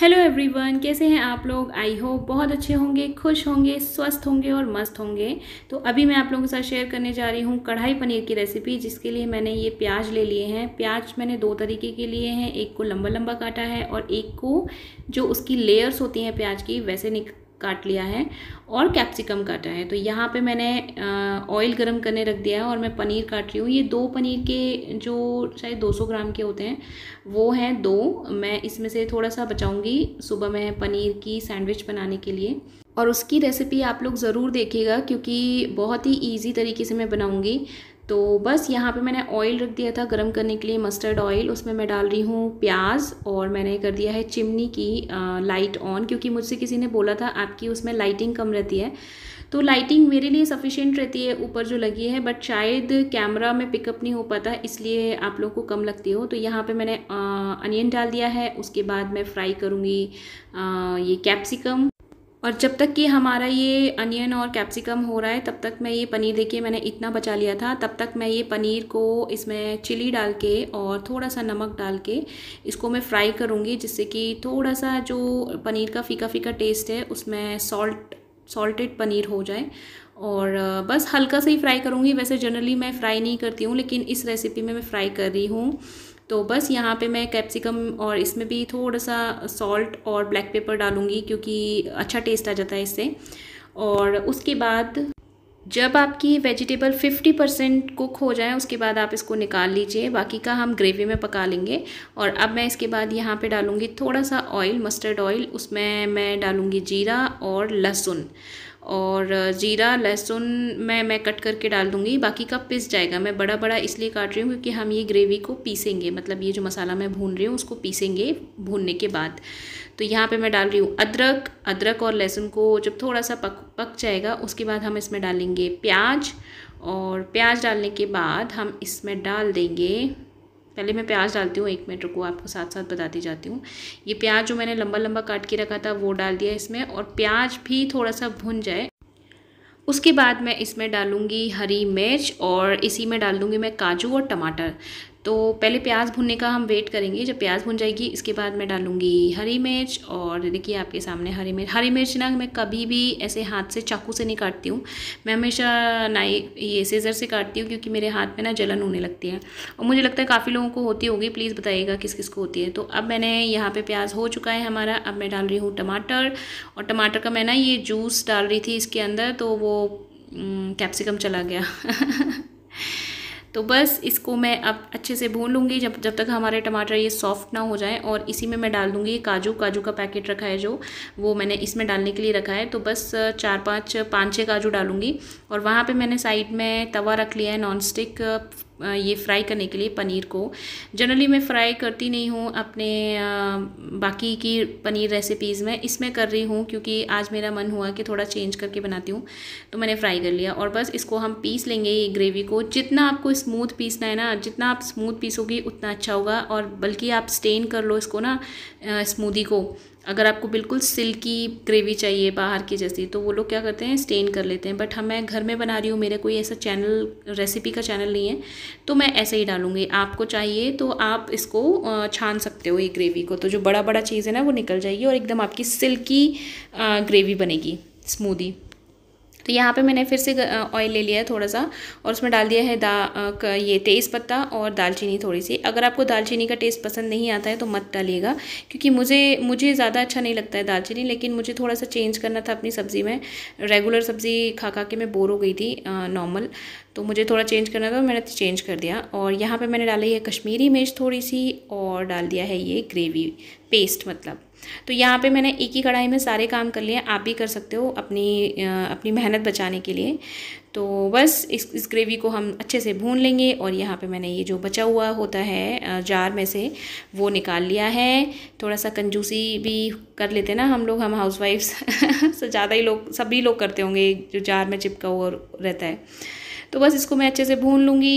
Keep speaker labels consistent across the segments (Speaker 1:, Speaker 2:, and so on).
Speaker 1: hello everyone कैसे हैं आप लोग आई होप बहुत अच्छे होंगे खुश होंगे स्वस्थ होंगे और मस्त होंगे तो अभी मैं आप लोगों के साथ शेयर करने जा रही हूँ कढ़ाई पनीर की रेसिपी जिसके लिए मैंने ये प्याज ले लिए हैं प्याज मैंने दो तरीके के लिए हैं एक को लंबा लंबा काटा है और एक को जो उसकी लेयर्स होती हैं प्याज की वैसे निक काट लिया है और कैप्सिकम काटा है तो यहाँ पे मैंने ऑयल गरम करने रख दिया है और मैं पनीर काट रही हूँ ये दो पनीर के जो शायद 200 ग्राम के होते हैं वो हैं दो मैं इसमें से थोड़ा सा बचाऊँगी सुबह मैं पनीर की सैंडविच बनाने के लिए और उसकी रेसिपी आप लोग ज़रूर देखिएगा क्योंकि बहुत ही ईजी तरीके से मैं बनाऊँगी तो बस यहाँ पे मैंने ऑयल रख दिया था गर्म करने के लिए मस्टर्ड ऑयल उसमें मैं डाल रही हूँ प्याज और मैंने कर दिया है चिमनी की आ, लाइट ऑन क्योंकि मुझसे किसी ने बोला था आपकी उसमें लाइटिंग कम रहती है तो लाइटिंग मेरे लिए सफिशेंट रहती है ऊपर जो लगी है बट शायद कैमरा में पिकअप नहीं हो पाता इसलिए आप लोग को कम लगती हो तो यहाँ पे मैंने अनियन डाल दिया है उसके बाद मैं फ्राई करूँगी ये कैप्सिकम और जब तक कि हमारा ये अनियन और कैप्सिकम हो रहा है तब तक मैं ये पनीर देखिए मैंने इतना बचा लिया था तब तक मैं ये पनीर को इसमें चिली डाल के और थोड़ा सा नमक डाल के इसको मैं फ्राई करूँगी जिससे कि थोड़ा सा जो पनीर का फीका फीका टेस्ट है उसमें सॉल्ट सॉल्टेड पनीर हो जाए और बस हल्का सा ही फ्राई करूँगी वैसे जनरली मैं फ्राई नहीं करती हूँ लेकिन इस रेसिपी में मैं फ्राई कर रही हूँ तो बस यहाँ पे मैं कैप्सिकम और इसमें भी थोड़ा सा सॉल्ट और ब्लैक पेपर डालूँगी क्योंकि अच्छा टेस्ट आ जाता है इससे और उसके बाद जब आपकी वेजिटेबल 50 परसेंट कुक हो जाए उसके बाद आप इसको निकाल लीजिए बाकी का हम ग्रेवी में पका लेंगे और अब मैं इसके बाद यहाँ पे डालूँगी थोड़ा सा ऑयल मस्टर्ड ऑयल उसमें मैं डालूँगी जीरा और लहसुन और ज़ीरा लहसुन मैं मैं कट करके डाल दूँगी बाकी का पिस जाएगा मैं बड़ा बड़ा इसलिए काट रही हूँ क्योंकि हम ये ग्रेवी को पीसेंगे मतलब ये जो मसाला मैं भून रही हूँ उसको पीसेंगे भूनने के बाद तो यहाँ पे मैं डाल रही हूँ अदरक अदरक और लहसुन को जब थोड़ा सा पक पक जाएगा उसके बाद हम इसमें डालेंगे प्याज और प्याज डालने के बाद हम इसमें डाल देंगे पहले मैं प्याज डालती हूँ एक मिनट रुको आपको साथ साथ बताती जाती हूँ ये प्याज जो मैंने लंबा लंबा काट के रखा था वो डाल दिया इसमें और प्याज भी थोड़ा सा भुन जाए उसके बाद मैं इसमें डालूँगी हरी मिर्च और इसी में डाल दूँगी मैं काजू और टमाटर तो पहले प्याज भुनने का हम वेट करेंगे जब प्याज भुन जाएगी इसके बाद मैं डालूँगी हरी मिर्च और देखिए आपके सामने हरी मिर्च हरी मिर्च ना मैं कभी भी ऐसे हाथ से चाकू से नहीं काटती हूँ मैं हमेशा नाई ये सीज़र से काटती हूँ क्योंकि मेरे हाथ में ना जलन होने लगती है और मुझे लगता है काफ़ी लोगों को होती होगी प्लीज़ बताइएगा किस किस को होती है तो अब मैंने यहाँ पर प्याज हो चुका है हमारा अब मैं डाल रही हूँ टमाटर और टमाटर का मैं ना ये जूस डाल रही थी इसके अंदर तो वो कैप्सिकम चला गया तो बस इसको मैं अब अच्छे से भून लूँगी जब जब तक हमारे टमाटर ये सॉफ्ट ना हो जाए और इसी में मैं डाल दूँगी काजू काजू का पैकेट रखा है जो वो मैंने इसमें डालने के लिए रखा है तो बस चार पाँच पाँच छः काजू डालूँगी और वहाँ पर मैंने साइड में तवा रख लिया है नॉन स्टिक ये फ्राई करने के लिए पनीर को जनरली मैं फ्राई करती नहीं हूँ अपने बाकी की पनीर रेसिपीज़ में इसमें कर रही हूँ क्योंकि आज मेरा मन हुआ कि थोड़ा चेंज करके बनाती हूँ तो मैंने फ्राई कर लिया और बस इसको हम पीस लेंगे ये ग्रेवी को जितना आपको स्मूथ पीसना है ना जितना आप स्मूथ पीसोगे उतना अच्छा होगा और बल्कि आप स्टेन कर लो इसको ना स्मूदी को अगर आपको बिल्कुल सिल्की ग्रेवी चाहिए बाहर की जैसी तो वो लोग क्या करते हैं स्टेन कर लेते हैं बट हम हाँ, मैं घर में बना रही हूँ मेरा कोई ऐसा चैनल रेसिपी का चैनल नहीं है तो मैं ऐसे ही डालूँगी आपको चाहिए तो आप इसको छान सकते हो ये ग्रेवी को तो जो बड़ा बड़ा चीज़ है ना वो निकल जाएगी और एकदम आपकी सिल्की ग्रेवी बनेगी स्मूदी तो यहाँ पे मैंने फिर से ऑयल ले लिया है थोड़ा सा और उसमें डाल दिया है दा ये तेज़ पत्ता और दालचीनी थोड़ी सी अगर आपको दालचीनी का टेस्ट पसंद नहीं आता है तो मत डालिएगा क्योंकि मुझे मुझे ज़्यादा अच्छा नहीं लगता है दालचीनी लेकिन मुझे थोड़ा सा चेंज करना था अपनी सब्ज़ी में रेगुलर सब्ज़ी खा खा के मैं बोर हो गई थी नॉर्मल तो मुझे थोड़ा चेंज करना था मैंने चेंज कर दिया और यहाँ पर मैंने डाली है कश्मीरी मिर्च थोड़ी सी और डाल दिया है ये ग्रेवी पेस्ट मतलब तो यहाँ पे मैंने एक ही कढ़ाई में सारे काम कर लिए आप भी कर सकते हो अपनी अपनी मेहनत बचाने के लिए तो बस इस इस ग्रेवी को हम अच्छे से भून लेंगे और यहाँ पे मैंने ये जो बचा हुआ होता है जार में से वो निकाल लिया है थोड़ा सा कंजूसी भी कर लेते हैं ना हम लोग हम हाउस वाइफ्स से ज़्यादा ही लोग सभी लोग करते होंगे जो जार में चिपका हुआ रहता है तो बस इसको मैं अच्छे से भून लूँगी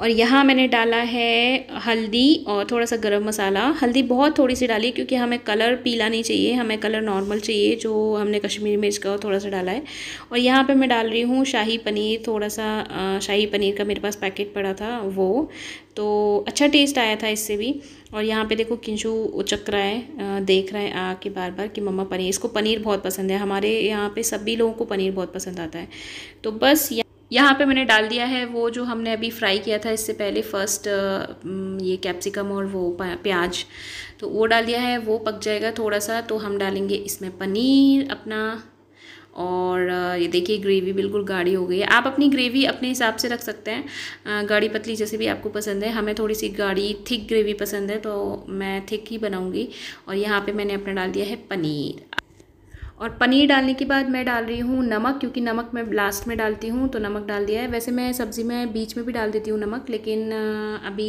Speaker 1: और यहाँ मैंने डाला है हल्दी और थोड़ा सा गरम मसाला हल्दी बहुत थोड़ी सी डाली क्योंकि हमें कलर पीला नहीं चाहिए हमें कलर नॉर्मल चाहिए जो हमने कश्मीर मिर्च का थोड़ा सा डाला है और यहाँ पे मैं डाल रही हूँ शाही पनीर थोड़ा सा शाही पनीर का मेरे पास पैकेट पड़ा था वो तो अच्छा टेस्ट आया था इससे भी और यहाँ पर देखो किंचू उचक रहा है देख रहा है आके बार बार कि मम्मा पनीर इसको पनीर बहुत पसंद है हमारे यहाँ पर सभी लोगों को पनीर बहुत पसंद आता है तो बस यहाँ पे मैंने डाल दिया है वो जो हमने अभी फ्राई किया था इससे पहले फर्स्ट ये कैप्सिकम और वो प्याज तो वो डाल दिया है वो पक जाएगा थोड़ा सा तो हम डालेंगे इसमें पनीर अपना और ये देखिए ग्रेवी बिल्कुल गाढ़ी हो गई है आप अपनी ग्रेवी अपने हिसाब से रख सकते हैं गाढ़ी पतली जैसे भी आपको पसंद है हमें थोड़ी सी गाढ़ी थिक ग्रेवी पसंद है तो मैं थिक ही बनाऊँगी और यहाँ पे मैंने अपना डाल दिया है पनीर और पनीर डालने के बाद मैं डाल रही हूँ नमक क्योंकि नमक मैं लास्ट में डालती हूँ तो नमक डाल दिया है वैसे मैं सब्ज़ी में बीच में भी डाल देती हूँ नमक लेकिन अभी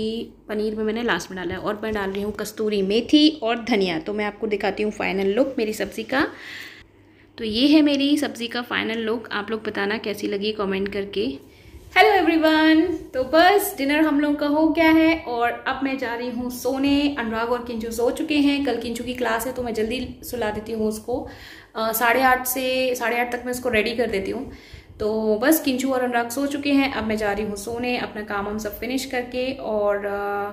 Speaker 1: पनीर में मैंने लास्ट में डाला है और मैं डाल रही हूँ कस्तूरी मेथी और धनिया तो मैं आपको दिखाती हूँ फाइनल लुक मेरी सब्ज़ी का तो ये है मेरी सब्ज़ी का फाइनल लुक आप लोग बताना कैसी लगी कॉमेंट करके हेलो एवरीवन तो बस डिनर हम लोगों का हो गया है और अब मैं जा रही हूँ सोने अनुराग और किंजू सो चुके हैं कल किंजू की क्लास है तो मैं जल्दी सुला देती हूँ उसको साढ़े आठ से साढ़े आठ तक मैं उसको रेडी कर देती हूँ तो बस किंचू और अनुराग सो चुके हैं अब मैं जा रही हूँ सोने अपना काम हम सब फिनिश करके और आ,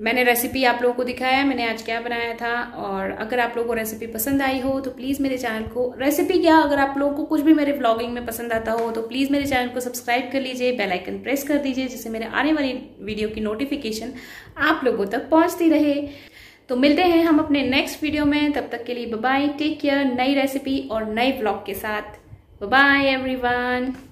Speaker 1: मैंने रेसिपी आप लोगों को दिखाया मैंने आज क्या बनाया था और अगर आप लोगों को रेसिपी पसंद आई हो तो प्लीज़ मेरे चैनल को रेसिपी क्या अगर आप लोगों को कुछ भी मेरे व्लॉगिंग में पसंद आता हो तो प्लीज़ मेरे चैनल को सब्सक्राइब कर लीजिए बेल आइकन प्रेस कर दीजिए जिससे मेरे आने वाली वीडियो की नोटिफिकेशन आप लोगों तक पहुँचती रहे तो मिलते हैं हम अपने नेक्स्ट वीडियो में तब तक के लिए बाय टेक केयर नई रेसिपी और नए ब्लॉग के साथ बाय एवरीवन